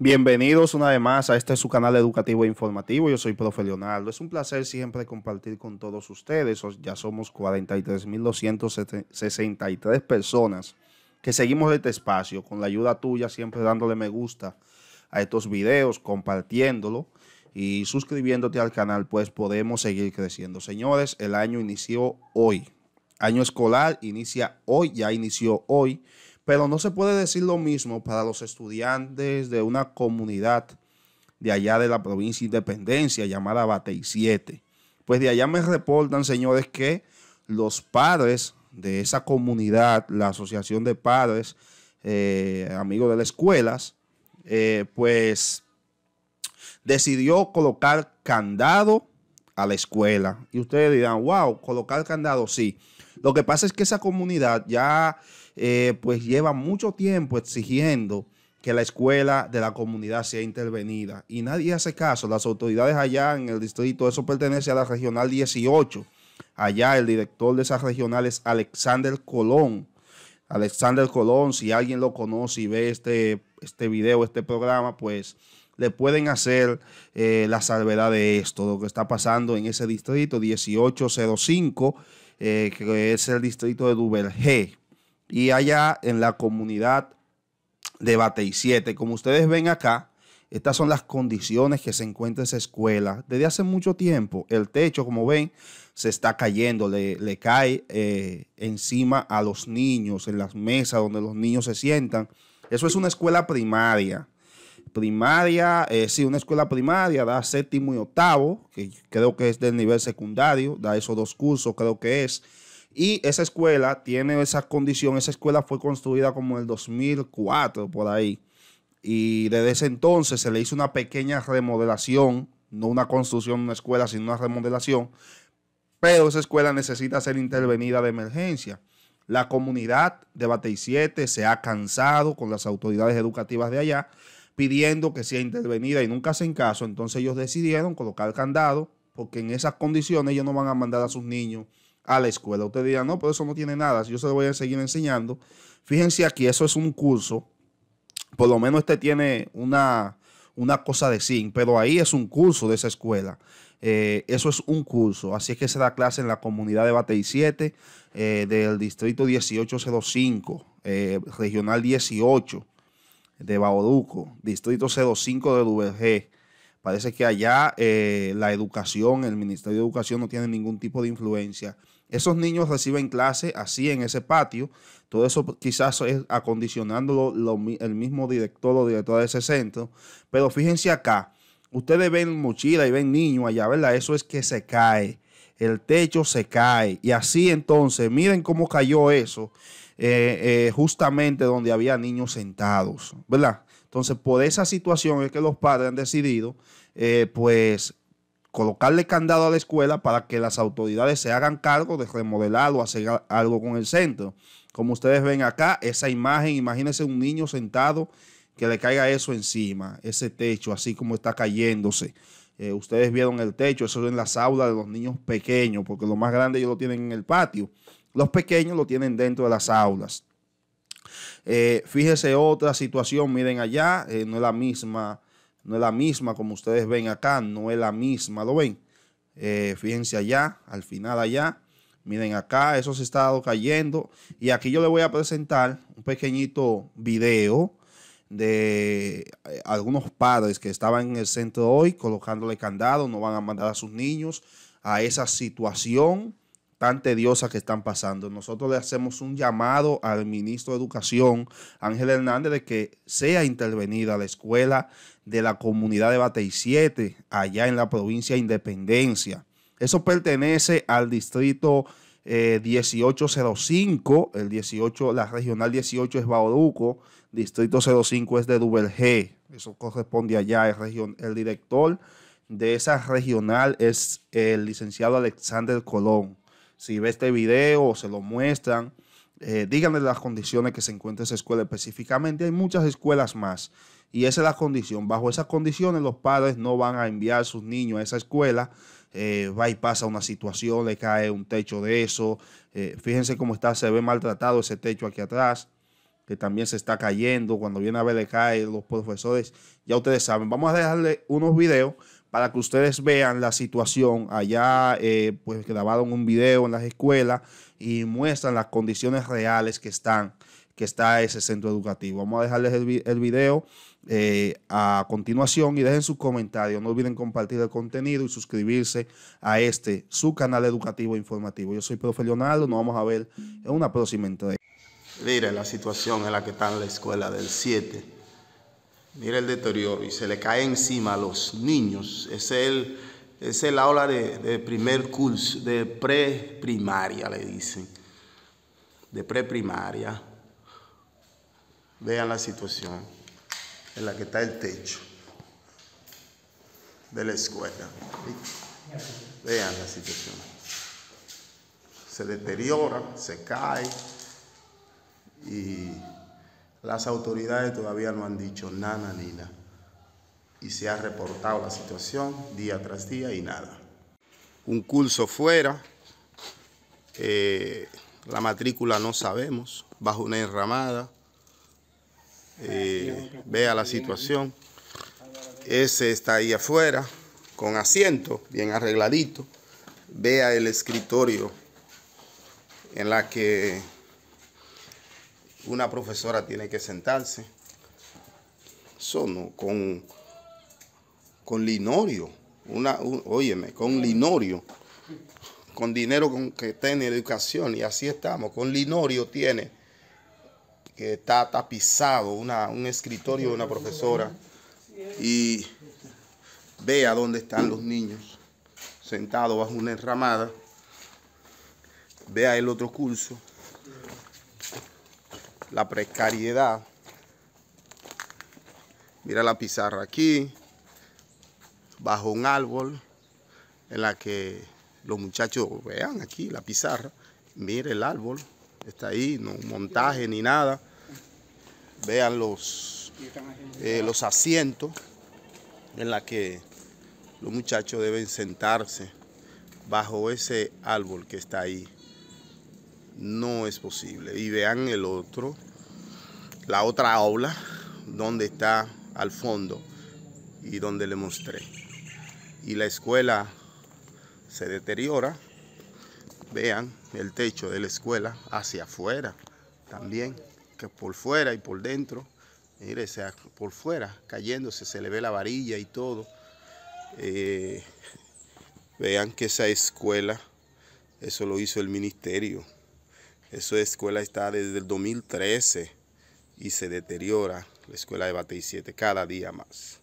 Bienvenidos una vez más a este su canal educativo e informativo. Yo soy profe Leonardo. Es un placer siempre compartir con todos ustedes. Ya somos 43.263 personas que seguimos este espacio con la ayuda tuya, siempre dándole me gusta a estos videos, compartiéndolo y suscribiéndote al canal, pues podemos seguir creciendo. Señores, el año inició hoy. Año escolar inicia hoy, ya inició hoy. Pero no se puede decir lo mismo para los estudiantes de una comunidad de allá de la provincia de Independencia llamada Batey 7. Pues de allá me reportan, señores, que los padres de esa comunidad, la Asociación de Padres eh, Amigos de las Escuelas, eh, pues decidió colocar candado a la escuela. Y ustedes dirán, wow, colocar candado, sí. Lo que pasa es que esa comunidad ya eh, pues lleva mucho tiempo exigiendo que la escuela de la comunidad sea intervenida y nadie hace caso. Las autoridades allá en el distrito, eso pertenece a la regional 18. Allá el director de esa regional es Alexander Colón. Alexander Colón, si alguien lo conoce y ve este, este video, este programa, pues le pueden hacer eh, la salvedad de esto, lo que está pasando en ese distrito 1805, eh, que es el distrito de Duvergé y allá en la comunidad de Batey 7. Como ustedes ven acá, estas son las condiciones que se encuentra esa escuela. Desde hace mucho tiempo, el techo, como ven, se está cayendo, le, le cae eh, encima a los niños, en las mesas donde los niños se sientan. Eso es una escuela primaria. Primaria, eh, sí, una escuela primaria da séptimo y octavo, que creo que es del nivel secundario, da esos dos cursos, creo que es. Y esa escuela tiene esa condición, esa escuela fue construida como en el 2004, por ahí. Y desde ese entonces se le hizo una pequeña remodelación, no una construcción de una escuela, sino una remodelación. Pero esa escuela necesita ser intervenida de emergencia. La comunidad de Batey 7 se ha cansado con las autoridades educativas de allá pidiendo que sea intervenida y nunca hacen caso. Entonces ellos decidieron colocar el candado porque en esas condiciones ellos no van a mandar a sus niños a la escuela. Usted dirá, no, pero eso no tiene nada, yo se lo voy a seguir enseñando. Fíjense aquí, eso es un curso, por lo menos este tiene una, una cosa de zinc, pero ahí es un curso de esa escuela. Eh, eso es un curso, así es que se da clase en la comunidad de Batey 7 eh, del distrito 1805, eh, regional 18 de Bauruco, distrito 05 de UVG. Parece que allá la educación, el Ministerio de Educación no tiene ningún tipo de influencia esos niños reciben clase así en ese patio. Todo eso quizás es acondicionando el mismo director o directora de ese centro. Pero fíjense acá, ustedes ven mochila y ven niños allá, ¿verdad? Eso es que se cae. El techo se cae. Y así entonces, miren cómo cayó eso, eh, eh, justamente donde había niños sentados, ¿verdad? Entonces, por esa situación es que los padres han decidido, eh, pues, colocarle candado a la escuela para que las autoridades se hagan cargo de remodelarlo, o hacer algo con el centro. Como ustedes ven acá, esa imagen, imagínense un niño sentado que le caiga eso encima, ese techo, así como está cayéndose. Eh, ustedes vieron el techo, eso es en las aulas de los niños pequeños, porque lo más grande ellos lo tienen en el patio. Los pequeños lo tienen dentro de las aulas. Eh, fíjese otra situación, miren allá, eh, no es la misma no es la misma como ustedes ven acá, no es la misma, ¿lo ven? Eh, fíjense allá, al final allá, miren acá, eso se está cayendo. Y aquí yo les voy a presentar un pequeñito video de eh, algunos padres que estaban en el centro hoy colocándole candado, no van a mandar a sus niños a esa situación tan tediosa que están pasando. Nosotros le hacemos un llamado al ministro de Educación, Ángel Hernández, de que sea intervenida la escuela de la comunidad de Batey 7, allá en la provincia de Independencia. Eso pertenece al distrito 1805, eh, el 18, la regional 18 es Bauruco, distrito 05 es de Duvergé, eso corresponde allá, el director de esa regional es el licenciado Alexander Colón si ve este video o se lo muestran, eh, díganle las condiciones que se encuentra esa escuela específicamente. Hay muchas escuelas más y esa es la condición. Bajo esas condiciones los padres no van a enviar sus niños a esa escuela. Eh, va y pasa una situación, le cae un techo de eso. Eh, fíjense cómo está, se ve maltratado ese techo aquí atrás, que también se está cayendo. Cuando viene a ver le cae los profesores, ya ustedes saben. Vamos a dejarle unos videos para que ustedes vean la situación. Allá eh, pues grabaron un video en las escuelas y muestran las condiciones reales que están, que está ese centro educativo. Vamos a dejarles el, video eh, a continuación y dejen sus comentarios. No olviden compartir el contenido y suscribirse a este, su canal educativo e informativo. Yo soy Profe Leonardo, nos vamos a ver en una próxima entrega. Miren la situación en la que está en la escuela del 7 mira el deterioro y se le cae encima a los niños. Es el, es el aula de, primer curso, de preprimaria, le dicen. De preprimaria. Vean la situación en la que está el techo de la escuela. Vean la situación. Se deteriora, se cae y las autoridades todavía no han dicho nada ni nada. Y se ha reportado la situación día tras día y nada. Un curso fuera, eh, la matrícula no sabemos, bajo una enramada. Eh, vea la situación. Ese está ahí afuera, con asiento, bien arregladito. Vea el escritorio en la que una profesora tiene que sentarse son con, con linorio, una, óyeme, con linorio, con dinero con, que tiene educación, y así estamos, con linorio tiene, que está tapizado, un escritorio de una profesora, y vea dónde están los niños, sentados bajo una enramada, vea el otro curso, la precariedad. Mira la pizarra aquí, bajo un árbol, en la que los muchachos vean aquí la pizarra. Mire el árbol, está ahí, no montaje ni nada. Vean los, eh, los asientos en la que los muchachos deben sentarse bajo ese árbol que está ahí. No es posible. Y vean el otro, la otra aula donde está al fondo y donde le mostré. Y la escuela se deteriora. Vean el techo de la escuela hacia afuera también, que por fuera y por dentro. Mire, sea por fuera cayéndose, se le ve la varilla y todo. Eh, vean que esa escuela, eso lo hizo el ministerio. Esa escuela está desde el 2013 y se deteriora la escuela de Batey 7 cada día más.